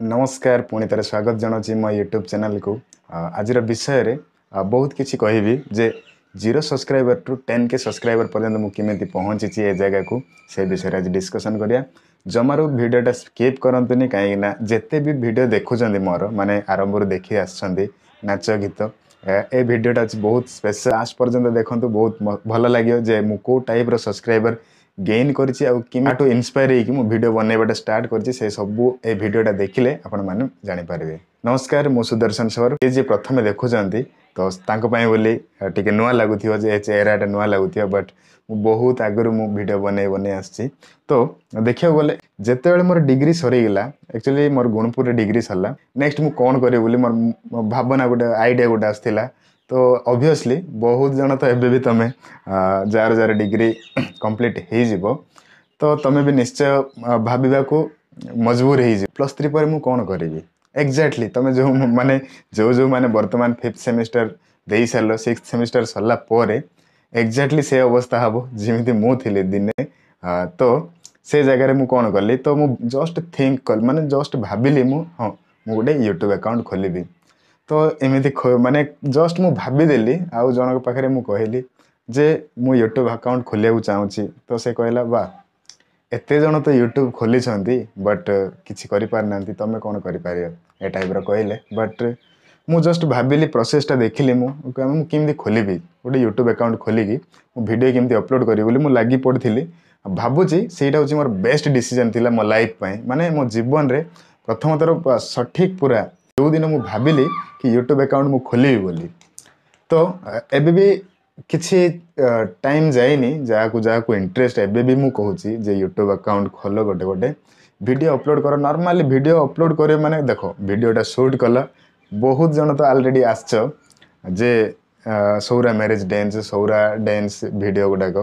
ନମସ୍କାର ପୁଣି ଥରେ ସ୍ୱାଗତ ଜଣାଉଛି ମୋ ୟୁଟ୍ୟୁବ୍ ଚ୍ୟାନେଲ୍କୁ ଆଜିର ବିଷୟରେ ବହୁତ କିଛି କହିବି ଯେ ଜିରୋ ସବସ୍କ୍ରାଇବର୍ଠୁ ଟେନ୍ କେ ସବସ୍କ୍ରାଇବର୍ ପର୍ଯ୍ୟନ୍ତ ମୁଁ କେମିତି ପହଞ୍ଚିଛି ଏ ଜାଗାକୁ ସେ ବିଷୟରେ ଆଜି ଡିସ୍କସନ୍ କରିବା ଜମାରୁ ଭିଡ଼ିଓଟା ସ୍କିପ୍ କରନ୍ତୁନି କାହିଁକିନା ଯେତେ ବି ଭିଡ଼ିଓ ଦେଖୁଛନ୍ତି ମୋର ମାନେ ଆରମ୍ଭରୁ ଦେଖି ଆସିଛନ୍ତି ନାଚ ଗୀତ ଏ ଭିଡ଼ିଓଟା ଅଛି ବହୁତ ସ୍ପେଶାଲ୍ ଲାଷ୍ଟ ପର୍ଯ୍ୟନ୍ତ ଦେଖନ୍ତୁ ବହୁତ ଭଲ ଲାଗିବ ଯେ ମୁଁ କେଉଁ ଟାଇପ୍ର ସବସ୍କ୍ରାଇବର୍ ଗେନ୍ କରିଛି ଆଉ କେମାଠୁ ଇନ୍ସପାୟାର ହେଇକି ମୁଁ ଭିଡ଼ିଓ ବନେଇବାଟା ଷ୍ଟାର୍ଟ କରିଛି ସେ ସବୁ ଏ ଭିଡ଼ିଓଟା ଦେଖିଲେ ଆପଣମାନେ ଜାଣିପାରିବେ ନମସ୍କାର ମୁଁ ସୁଦର୍ଶନ ସର ଏ ଯିଏ ପ୍ରଥମେ ଦେଖୁଛନ୍ତି ତ ତାଙ୍କ ପାଇଁ ବୋଲି ଟିକେ ନୂଆ ଲାଗୁଥିବ ଯେ ଏ ଚେହେରାଟା ନୂଆ ଲାଗୁଥିବ ବଟ୍ ମୁଁ ବହୁତ ଆଗରୁ ମୁଁ ଭିଡ଼ିଓ ବନେଇ ବନେଇ ଆସିଛି ତ ଦେଖିବାକୁ ଗଲେ ଯେତେବେଳେ ମୋର ଡିଗ୍ରୀ ସରିଗଲା ଆକ୍ଚୁଆଲି ମୋର ଗୁଣପୁରରେ ଡିଗ୍ରୀ ସରିଲା ନେକ୍ସଟ ମୁଁ କ'ଣ କରିବି ବୋଲି ମୋର ଭାବନା ଗୋଟେ ଆଇଡ଼ିଆ ଗୋଟେ ଆସିଥିଲା तो अभीअस्ली बहुत जन तो एवं भी तुम जार जार डिग्री कम्प्लीट हो तो तुम्हें भी निश्चय भाव मजबूर हो प्लस थ्री पर मुझे कौन करी एक्जाक्टली तुम जो मैंने जो जो मैंने बर्तमान फिफ्थ सेमिस्टर दे सारे सिक्स सेमिस्टर सरला एक्जाक्टली से अवस्था हे जमी मुझे दिने तो से जगार मुझे कौन कली तो मुझ जस्ट थिंक कल मैंने जस्ट भाविली मुझे हाँ मुझे गोटे यूट्यूब आकाउंट खोलि ତ ଏମିତି ମାନେ ଜଷ୍ଟ ମୁଁ ଭାବିଦେଲି ଆଉ ଜଣଙ୍କ ପାଖରେ ମୁଁ କହିଲି ଯେ ମୁଁ ୟୁଟ୍ୟୁବ୍ ଆକାଉଣ୍ଟ ଖୋଲିବାକୁ ଚାହୁଁଛି ତ ସେ କହିଲା ବା ଏତେ ଜଣ ତ ୟୁଟ୍ୟୁବ୍ ଖୋଲିଛନ୍ତି ବଟ୍ କିଛି କରିପାରିନାହାନ୍ତି ତମେ କ'ଣ କରିପାରିବ ଏ ଟାଇପ୍ର କହିଲେ ବଟ୍ ମୁଁ ଜଷ୍ଟ ଭାବିଲି ପ୍ରୋସେସ୍ଟା ଦେଖିଲି ମୁଁ ମୁଁ କେମିତି ଖୋଲିବି ଗୋଟେ ୟୁଟ୍ୟୁବ୍ ଆକାଉଣ୍ଟ ଖୋଲିକି ମୁଁ ଭିଡ଼ିଓ କେମିତି ଅପଲୋଡ଼ କରିବି ବୋଲି ମୁଁ ଲାଗି ପଡ଼ିଥିଲି ଭାବୁଛି ସେଇଟା ହେଉଛି ମୋର ବେଷ୍ଟ ଡିସିଜନ୍ ଥିଲା ମୋ ଲାଇଫ୍ ପାଇଁ ମାନେ ମୋ ଜୀବନରେ ପ୍ରଥମଥର ସଠିକ୍ ପୁରା ଯେଉଁଦିନ ମୁଁ ଭାବିଲି କି ୟୁଟ୍ୟୁବ୍ ଆକାଉଣ୍ଟ ମୁଁ ଖୋଲିବି ବୋଲି ତ ଏବେ ବି କିଛି ଟାଇମ୍ ଯାଇନି ଯାହାକୁ ଯାହାକୁ ଇଣ୍ଟରେଷ୍ଟ ଏବେ ବି ମୁଁ କହୁଛି ଯେ ୟୁଟ୍ୟୁବ୍ ଆକାଉଣ୍ଟ ଖୋଲ ଗୋଟେ ଗୋଟେ ଭିଡ଼ିଓ ଅପଲୋଡ଼ କର ନର୍ମାଲି ଭିଡ଼ିଓ ଅପଲୋଡ଼ କରିବ ମାନେ ଦେଖ ଭିଡ଼ିଓଟା ସୁଟ୍ କଲ ବହୁତ ଜଣ ତ ଅଲରେଡ଼ି ଆସିଛ ଯେ Saura marriage dance Saura dance video ଗୁଡ଼ାକ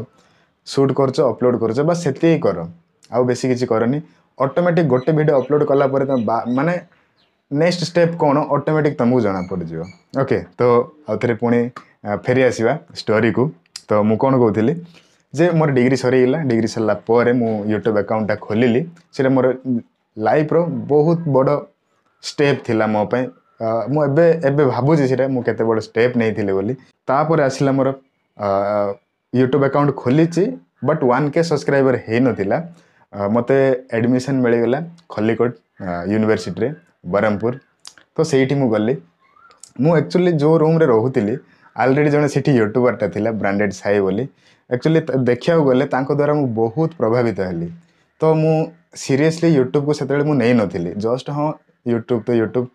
ସୁଟ୍ କରୁଛ ଅପଲୋଡ଼ କରୁଛ ବା ସେତିକି କର ଆଉ ବେଶୀ କିଛି କରନି ଅଟୋମେଟିକ୍ ଗୋଟେ ଭିଡ଼ିଓ ଅପଲୋଡ଼ କଲା ପରେ ତୁମେ ମାନେ ନେକ୍ସଟ ଷ୍ଟେପ୍ କ'ଣ ଅଟୋମେଟିକ୍ ତୁମକୁ ଜଣାପଡ଼ିଯିବ ଓକେ ତ ଆଉ ଥରେ ପୁଣି ଫେରି ଆସିବା ଷ୍ଟୋରିକୁ ତ ମୁଁ କ'ଣ କହୁଥିଲି ଯେ ମୋର ଡିଗ୍ରୀ ସରିଗଲା ଡିଗ୍ରୀ ସରିଲା ପରେ ମୁଁ ୟୁଟ୍ୟୁବ୍ ଆକାଉଣ୍ଟଟା ଖୋଲିଲି ସେଇଟା ମୋର ଲାଇଫ୍ର ବହୁତ ବଡ଼ ଷ୍ଟେପ୍ ଥିଲା ମୋ ପାଇଁ ମୁଁ ଏବେ ଏବେ ଭାବୁଛି ସେଇଟା ମୁଁ କେତେ ବଡ଼ ଷ୍ଟେପ୍ ନେଇଥିଲି ବୋଲି ତାପରେ ଆସିଲା ମୋର ୟୁଟ୍ୟୁବ୍ ଆକାଉଣ୍ଟ ଖୋଲିଛି ବଟ୍ ୱାନ୍ କେ ସବସ୍କ୍ରାଇବର୍ ହେଇନଥିଲା ମୋତେ ଆଡ଼ମିସନ୍ ମିଳିଗଲା ଖଲ୍ଲିକୋଟ ୟୁନିଭର୍ସିଟିରେ ବରହମପୁର ତ ସେଇଠି ମୁଁ ଗଲି ମୁଁ ଆକ୍ଚୁଆଲି ଯେଉଁ ରୁମ୍ରେ ରହୁଥିଲି ଅଲରେଡ଼ି ଜଣେ ସେଠି ୟୁଟ୍ୟୁବର୍ଟା ଥିଲା ବ୍ରାଣ୍ଡେଡ଼୍ ସାଇ ବୋଲି ଆକ୍ଚୁଆଲି ଦେଖିବାକୁ ଗଲେ ତାଙ୍କ ଦ୍ୱାରା ମୁଁ ବହୁତ ପ୍ରଭାବିତ ହେଲି ତ ମୁଁ ସିରିୟସଲି ୟୁଟ୍ୟୁବକୁ ସେତେବେଳେ ମୁଁ ନେଇନଥିଲି ଜଷ୍ଟ ହଁ ୟୁଟ୍ୟୁବ୍ ତ ୟୁଟ୍ୟୁବ୍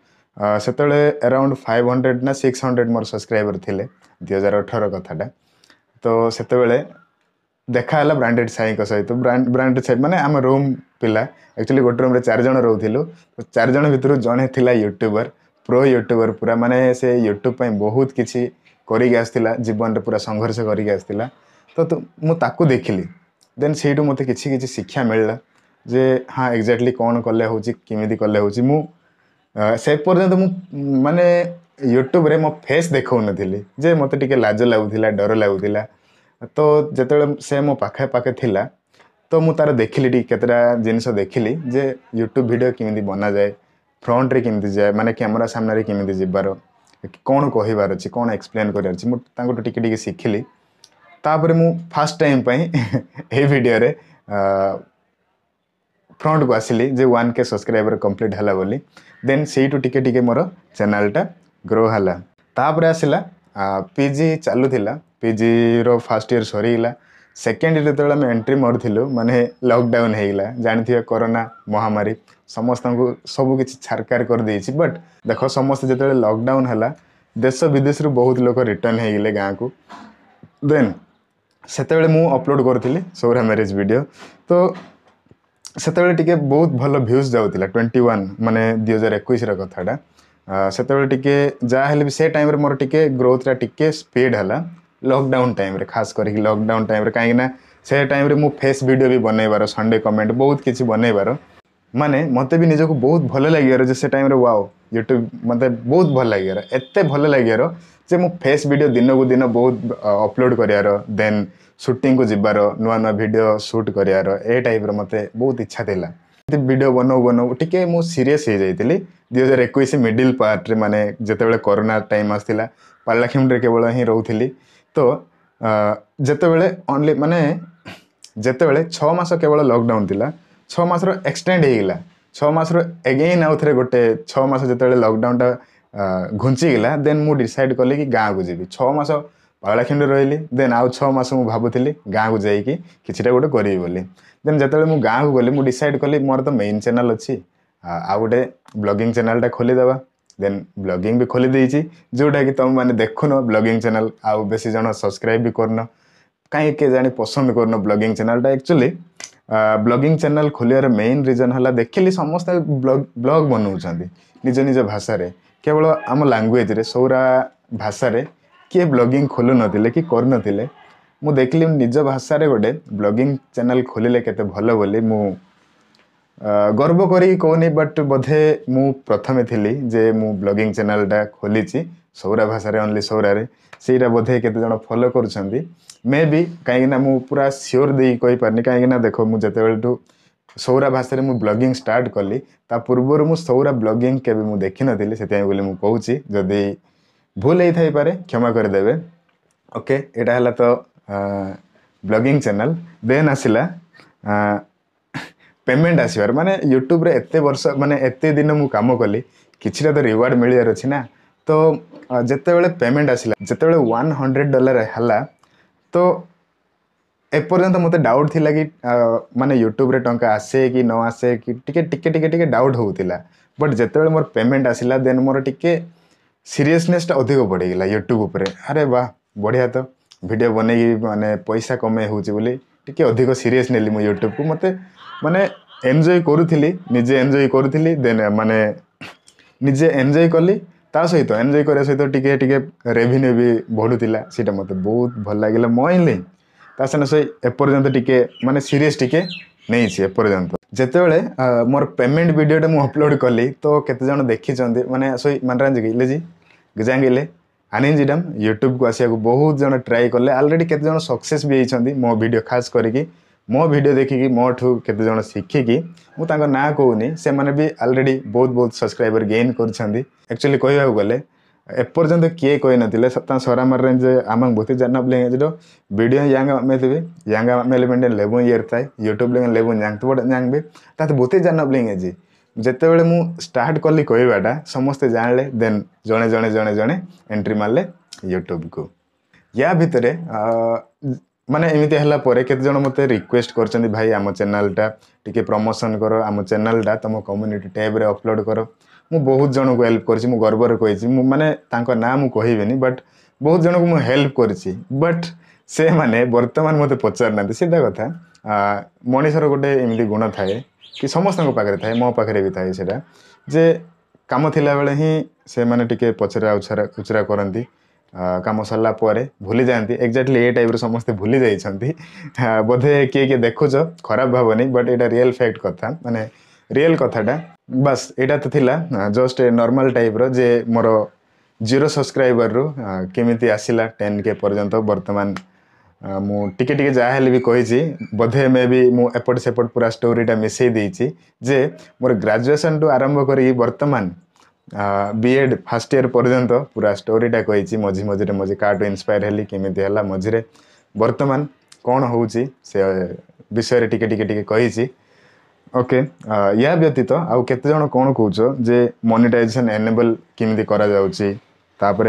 ସେତେବେଳେ ଆରାଉଣ୍ଡ ଫାଇଭ୍ ହଣ୍ଡ୍ରେଡ଼ ନା ସିକ୍ସ ହଣ୍ଡ୍ରେଡ଼ ମୋର ସବସ୍କ୍ରାଇବର୍ ଥିଲେ ଦୁଇ ହଜାର ଅଠର କଥାଟା ତ ସେତେବେଳେ ଦେଖାହେଲା ବ୍ରାଣ୍ଡେଡ଼ ସାଇଙ୍କ ସହିତ ବ୍ରାଣ୍ଡେଡ଼ ସାଇ ମାନେ ଆମ ରୁମ୍ ପିଲା ଆକ୍ଚୁଆଲି ଗୋଟେ ରୁମ୍ରେ ଚାରିଜଣ ରହୁଥିଲୁ ଚାରିଜଣ ଭିତରୁ ଜଣେ ଥିଲା ୟୁଟ୍ୟୁବର ପ୍ରୋ ୟୁଟ୍ୟୁବର ପୁରା ମାନେ ସେ ୟୁଟ୍ୟୁବ୍ ପାଇଁ ବହୁତ କିଛି କରିକି ଆସିଥିଲା ଜୀବନରେ ପୁରା ସଂଘର୍ଷ କରିକି ଆସିଥିଲା ତ ମୁଁ ତାକୁ ଦେଖିଲି ଦେନ୍ ସେଇଠୁ ମୋତେ କିଛି କିଛି ଶିକ୍ଷା ମିଳିଲା ଯେ ହଁ ଏକ୍ଜାକ୍ଟଲି କ'ଣ କଲେ ହେଉଛି କେମିତି କଲେ ହେଉଛି ମୁଁ ସେ ପର୍ଯ୍ୟନ୍ତ ମୁଁ ମାନେ ୟୁଟ୍ୟୁବରେ ମୋ ଫେସ୍ ଦେଖାଉନଥିଲି ଯେ ମୋତେ ଟିକେ ଲାଜ ଲାଗୁଥିଲା ଡର ଲାଗୁଥିଲା ତ ଯେତେବେଳେ ସେ ମୋ ପାଖାପାଖି ଥିଲା ତ ମୁଁ ତା'ର ଦେଖିଲି ଟିକେ କେତେଟା ଜିନିଷ ଦେଖିଲି ଯେ ୟୁଟ୍ୟୁବ୍ ଭିଡ଼ିଓ କେମିତି ବନାଯାଏ ଫ୍ରଣ୍ଟରେ କେମିତି ଯାଏ ମାନେ କ୍ୟାମେରା ସାମ୍ନାରେ କେମିତି ଯିବାର କ'ଣ କହିବାର ଅଛି କ'ଣ ଏକ୍ସପ୍ଲେନ୍ କରିବାର ଅଛି ମୁଁ ତାଙ୍କଠୁ ଟିକେ ଟିକେ ଶିଖିଲି ତାପରେ ମୁଁ ଫାର୍ଷ୍ଟ ଟାଇମ୍ ପାଇଁ ଏହି ଭିଡ଼ିଓରେ ଫ୍ରଣ୍ଟକୁ ଆସିଲି ଯେ ୱାନ୍ କେ ସବସ୍କ୍ରାଇବର କମ୍ପ୍ଲିଟ୍ ହେଲା ବୋଲି ଦେନ୍ ସେଇଠୁ ଟିକେ ଟିକେ ମୋର ଚ୍ୟାନେଲ୍ଟା ଗ୍ରୋ ହେଲା ତାପରେ ଆସିଲା ପିଜି ଚାଲୁଥିଲା ପିଜିର ଫାର୍ଷ୍ଟ ଇୟର୍ ସରିଗଲା ସେକେଣ୍ଡ ଇୟର୍ ଯେତେବେଳେ ଆମେ ଏଣ୍ଟ୍ରି ମାରୁଥିଲୁ ମାନେ ଲକଡାଉନ୍ ହେଇଗଲା ଜାଣିଥିବେ କରୋନା ମହାମାରୀ ସମସ୍ତଙ୍କୁ ସବୁକିଛି ଛାରକାର କରିଦେଇଛି ବଟ୍ ଦେଖ ସମସ୍ତେ ଯେତେବେଳେ ଲକଡାଉନ୍ ହେଲା ଦେଶ ବିଦେଶରୁ ବହୁତ ଲୋକ ରିଟର୍ଣ୍ଣ ହେଇଗଲେ ଗାଁକୁ ଦେନ୍ ସେତେବେଳେ ମୁଁ ଅପଲୋଡ଼ କରିଥିଲି ସୌରା ମ୍ୟାରେଜ୍ ଭିଡ଼ିଓ ତ ସେତେବେଳେ ଟିକେ ବହୁତ ଭଲ ଭ୍ୟୁଜ୍ ଯାଉଥିଲା ଟ୍ୱେଣ୍ଟି ୱାନ୍ ମାନେ ଦୁଇହଜାର ଏକୋଇଶର କଥାଟା से टे जहाँ से टाइम मोर टे ग्रोथ टे स्पीड है लकडाउन टाइम खास कर लकडाउन टाइम कहीं से टाइम मुझ फेस भिड भी बनइबार संडे कमेंट बहुत किसी बनइबार माने मत भी निजक बहुत भल लगे जो से टाइम वाओ यूट्यूब मत बहुत भल लगे एत भल लगे जे मु फेस भिड दिन कु दिन बहुत अपलोड कर देन सुटिंग को जबार नुआ नुआ भिड सुट कर टाइप रे बहुत इच्छा थी भिड बनाऊ बनाऊ टे मुझ सीरीयस हो जाइली ଦୁଇ ହଜାର ଏକୋଇଶ ମିଡ଼ିଲ୍ ପାର୍ଟରେ ମାନେ ଯେତେବେଳେ କରୋନା ଟାଇମ୍ ଆସିଥିଲା ପାଲାଖିମୁଣ୍ଡିରେ କେବଳ ହିଁ ରହୁଥିଲି ତ ଯେତେବେଳେ ଅନ୍ଲି ମାନେ ଯେତେବେଳେ ଛଅ ମାସ କେବଳ ଲକଡାଉନ୍ ଥିଲା ଛଅ ମାସର ଏକ୍ସଟେଣ୍ଡ ହେଇଗଲା ଛଅ ମାସର ଏଗେନ୍ ଆଉ ଥରେ ଗୋଟେ ଛଅ ମାସ ଯେତେବେଳେ ଲକଡାଉନଟା ଘୁଞ୍ଚିଗଲା ଦେନ୍ ମୁଁ ଡିସାଇଡ଼୍ କଲି କି ଗାଁକୁ ଯିବି ଛଅ ମାସ ପାଳାଖିଣ୍ଡି ରହିଲି ଦେନ୍ ଆଉ ଛଅ ମାସ ମୁଁ ଭାବୁଥିଲି ଗାଁକୁ ଯାଇକି କିଛିଟା ଗୋଟେ କରିବି ବୋଲି ଦେନ୍ ଯେତେବେଳେ ମୁଁ ଗାଁକୁ ଗଲି ମୁଁ ଡିସାଇଡ଼୍ କଲି ମୋର ତ ମେନ୍ ଚ୍ୟାନେଲ୍ ଅଛି ଆଉ ଗୋଟେ ବ୍ଲଗିଂ ଚ୍ୟାନେଲ୍ଟା ଖୋଲିଦେବା ଦେନ୍ ବ୍ଲଗିଂ ବି ଖୋଲିଦେଇଛି ଯେଉଁଟାକି ତୁମେମାନେ ଦେଖୁନ ବ୍ଲଗିଂ ଚ୍ୟାନେଲ୍ ଆଉ ବେଶୀ ଜଣ ସବସ୍କ୍ରାଇବ୍ ବି କରୁନ କାହିଁକି କେଜାଣି ପସନ୍ଦ କରୁନ ବ୍ଲଗିଂ ଚ୍ୟାନେଲ୍ଟା ଆକ୍ଚୁଆଲି ବ୍ଲଗିଂ ଚ୍ୟାନେଲ୍ ଖୋଲିବାର ମେନ୍ ରିଜନ୍ ହେଲା ଦେଖିଲି ସମସ୍ତେ ବ୍ଲଗ୍ ବ୍ଲଗ୍ ବନାଉଛନ୍ତି ନିଜ ନିଜ ଭାଷାରେ କେବଳ ଆମ ଲାଙ୍ଗୁଏଜ୍ରେ ସୌରା ଭାଷାରେ କିଏ ବ୍ଲଗିଂ ଖୋଲୁନଥିଲେ କି କରୁନଥିଲେ ମୁଁ ଦେଖିଲି ନିଜ ଭାଷାରେ ଗୋଟେ ବ୍ଲଗିଂ ଚ୍ୟାନେଲ୍ ଖୋଲିଲେ କେତେ ଭଲ ବୋଲି ମୁଁ গর্ব করি কৌনি বট বোধে মু প্রথমে থিলি যে মু ব্লগিং চ্যানেলটা খোলিছি সৌরা ভাষার অনলি সৌরারে সেইটা বোধে কেতজন ফলো করছেন মে বি কিনা মু পুরা সিওর দিয়ে কইপারি কিনা না দেখো যেতবেলঠু সৌরা ভাষায় মু ব্লগিং স্টার্ট কলি তা পূর্বর মু সৌরা ব্লগিং কেবে মু দেখি নথিলি সেটাই বলে মু কହୁছি যদি ভুল হয়ে থাইপারে ক্ষমা করে দেবে ওকে এটা হল তো ব্লগিং চ্যানেল দেন আসিলা ପେମେଣ୍ଟ ଆସିବାର ମାନେ ୟୁଟ୍ୟୁବରେ ଏତେ ବର୍ଷ ମାନେ ଏତେ ଦିନ ମୁଁ କାମ କଲି କିଛିଟା ତ ରିୱାର୍ଡ଼ ମିଳିବାର ଅଛି ନା ତ ଯେତେବେଳେ ପେମେଣ୍ଟ ଆସିଲା ଯେତେବେଳେ ୱାନ୍ ହଣ୍ଡ୍ରେଡ଼ ଡଲାର ହେଲା ତ ଏପର୍ଯ୍ୟନ୍ତ ମୋତେ ଡାଉଟ୍ ଥିଲା କି ମାନେ ୟୁଟ୍ୟୁବରେ ଟଙ୍କା ଆସେ କି ନ ଆସେ କି ଟିକେ ଟିକେ ଟିକେ ଟିକେ ଡାଉଟ୍ ହେଉଥିଲା ବଟ୍ ଯେତେବେଳେ ମୋର ପେମେଣ୍ଟ ଆସିଲା ଦେନ୍ ମୋର ଟିକେ ସିରିୟସନେସ୍ଟା ଅଧିକ ବଢ଼ିଗଲା ୟୁଟ୍ୟୁବ୍ ଉପରେ ଆରେ ବାହ ବଢ଼ିଆ ତ ଭିଡ଼ିଓ ବନେଇକି ମାନେ ପଇସା କମେଇ ହେଉଛି ବୋଲି ଟିକେ ଅଧିକ ସିରିୟସ୍ ନେଲି ମୁଁ ୟୁଟ୍ୟୁବ୍କୁ ମୋତେ ମାନେ ଏନ୍ଜୟ କରୁଥିଲି ନିଜେ ଏନ୍ଜୟ କରୁଥିଲି ଦେନ୍ ମାନେ ନିଜେ ଏନ୍ଜୟ କଲି ତା ସହିତ ଏନ୍ଜୟ କରିବା ସହିତ ଟିକେ ଟିକେ ରେଭିନ୍ୟୁ ବି ବଢ଼ୁଥିଲା ସେଇଟା ମୋତେ ବହୁତ ଭଲ ଲାଗିଲା ମୋ ହେଲେ ତା ସାଙ୍ଗେ ସେ ଏପର୍ଯ୍ୟନ୍ତ ଟିକେ ମାନେ ସିରିୟସ୍ ଟିକେ ନେଇଛି ଏପର୍ଯ୍ୟନ୍ତ ଯେତେବେଳେ ମୋର ପେମେଣ୍ଟ ଭିଡ଼ିଓଟା ମୁଁ ଅପଲୋଡ଼ କଲି ତ କେତେଜଣ ଦେଖିଛନ୍ତି ମାନେ ସୋଇ ମାନରାଞ୍ଜି ଗିଲେ ଜି ଗଜାଙ୍ଗ ଗିଲେ ଆନିଞ୍ଜି ଡ୍ୟାମ୍ ୟୁଟ୍ୟୁବକୁ ଆସିବାକୁ ବହୁତ ଜଣ ଟ୍ରାଏ କଲେ ଅଲରେଡ଼ି କେତେଜଣ ସକ୍ସେସ୍ ବି ହେଇଛନ୍ତି ମୋ ଭିଡ଼ିଓ ଖାସ୍ କରିକି मो भिड देखिकी मोठू के शिखिकी मुझे ना कहूनी से मैंने भी अलरेडी बहुत बहुत सब्सक्राइबर गेन करचुअली कह गले एपर्तंत किए कही ना सत्ता सरामर जे आम भूति जानव लिंग जो भिड यांग मेदेवे यांग मेले मेड लेबु इयर थे यूट्यूब लिंग लेबु यांगत यांग भी ताते भूति जानव लिंग जी जिते स्टार्ट कली कहवाटा समस्ते जान ले देन जड़े जड़े जड़े जड़े एंट्री मारे यूट्यूब को या भितर ମାନେ ଏମିତି ହେଲା ପରେ କେତେ ଜଣ ମୋତେ ରିକ୍ୱେଷ୍ଟ କରିଛନ୍ତି ଭାଇ ଆମ ଚ୍ୟାନେଲ୍ଟା ଟିକେ ପ୍ରମୋସନ୍ କର ଆମ ଚ୍ୟାନେଲ୍ଟା ତୁମ କମ୍ୟୁନିଟି ଟ୍ୟାବ୍ରେ ଅପଲୋଡ଼ କର ମୁଁ ବହୁତ ଜଣଙ୍କୁ ହେଲ୍ପ କରିଛି ମୁଁ ଗର୍ବରେ କହିଛି ମୁଁ ମାନେ ତାଙ୍କ ନାଁ ମୁଁ କହିବିନି ବଟ୍ ବହୁତ ଜଣଙ୍କୁ ମୁଁ ହେଲ୍ପ କରିଛି ବଟ୍ ସେମାନେ ବର୍ତ୍ତମାନ ମୋତେ ପଚାରୁନାହାନ୍ତି ସିଧା କଥା ମଣିଷର ଗୋଟେ ଏମିତି ଗୁଣ ଥାଏ କି ସମସ୍ତଙ୍କ ପାଖରେ ଥାଏ ମୋ ପାଖରେ ବି ଥାଏ ସେଇଟା ଯେ କାମ ଥିଲାବେଳେ ହିଁ ସେମାନେ ଟିକେ ପଚରା ଉଚରା ଉଚରା କରନ୍ତି କାମ ସରିଲା ପରେ ଭୁଲି ଯାଆନ୍ତି ଏକ୍ଜାକ୍ଟଲି ଏ ଟାଇପ୍ର ସମସ୍ତେ ଭୁଲି ଯାଇଛନ୍ତି ବୋଧେ କିଏ କିଏ ଦେଖୁଛ ଖରାପ ଭାବନି ବଟ୍ ଏଇଟା ରିଅଲ୍ ଫ୍ୟାକ୍ଟ କଥା ମାନେ ରିଅଲ୍ କଥାଟା ବାସ୍ ଏଇଟା ତ ଥିଲା ଜଷ୍ଟ ନର୍ମାଲ୍ ଟାଇପ୍ର ଯେ ମୋର ଜିରୋ ସବସ୍କ୍ରାଇବର୍ରୁ କେମିତି ଆସିଲା ଟେନ୍ କେ ପର୍ଯ୍ୟନ୍ତ ବର୍ତ୍ତମାନ ମୁଁ ଟିକେ ଟିକେ ଯାହା ହେଲେ ବି କହିଛି ବୋଧେ ମେ ବି ମୁଁ ଏପଟ ସେପଟ ପୁରା ଷ୍ଟୋରିଟା ମିଶାଇ ଦେଇଛି ଯେ ମୋର ଗ୍ରାଜୁଏସନ୍ଠୁ ଆରମ୍ଭ କରି ବର୍ତ୍ତମାନ बीएड फास्ट इयर पर्यन्त पुरा स्टोरीटाइन्छ मझे म कहाँ टु इन्सपायर हि के मझमा कम हौँ विषय टिके टिके टिक टिक ओके या व्यतीत आउ केतेज कि मनिटाइजेसन एनेबल केमिराउँछ तापर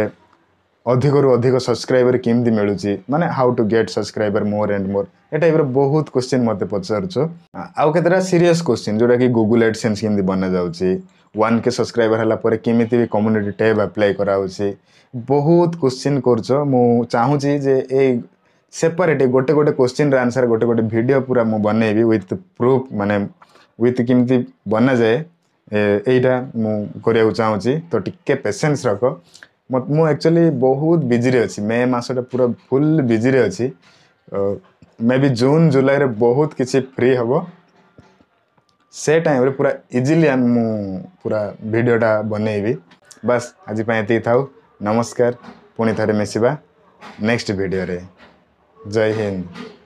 अधिकरु अधिक सब्सक्राइबर सब्सक्रबर केमिति मिच्छु how to get subscriber more and more ए टाइप र बहुत क्वश्चिन् पचाछ आउँ कति सिरियस क्वेसन जोडाकि गुगुल एडसेन्स के बनाउँछ ওয়ান কে সবসক্রাইবর হল পরে কেমিতি বি কম্যুনিটি ট্যাব আপ্লাই করা হচ্ছে বহুত কোশ্চিন করছ মু চাহুছি যে এই সেপারেট গোটে গোটে কোশ্চিন্র আনসার গোটে গোটে ভিডিও পুরা মু বনাইবি উইথ প্রুফ মানে উইথ কেমিতি বনাযায়ে এইটা মু করিବାକୁ ଚାହୁଁଛି ତ ଟିକେ ପେସେନ୍ସ ରଖ ମୁଁ ଆକ୍ଚୁଆଲି ବହୁତ ବିଜିରେ ଅଛି ମେ ମାସଟା ପୁରା ଫୁଲ୍ ବିଜିରେ ଅଛି ମେ ବି ଜୁନ୍ ଜୁଲାଇରେ ବହୁତ କିଛି ଫ୍ରି ହେବ ସେ ଟାଇମ୍ରେ ପୁରା ଇଜିଲି ମୁଁ ପୁରା ଭିଡ଼ିଓଟା ବନେଇବି ବାସ୍ ଆଜି ପାଇଁ ଏତିକି ଥାଉ ନମସ୍କାର ପୁଣି ଥରେ ମିଶିବା ନେକ୍ସଟ ଭିଡ଼ିଓରେ ଜୟ ହିନ୍ଦ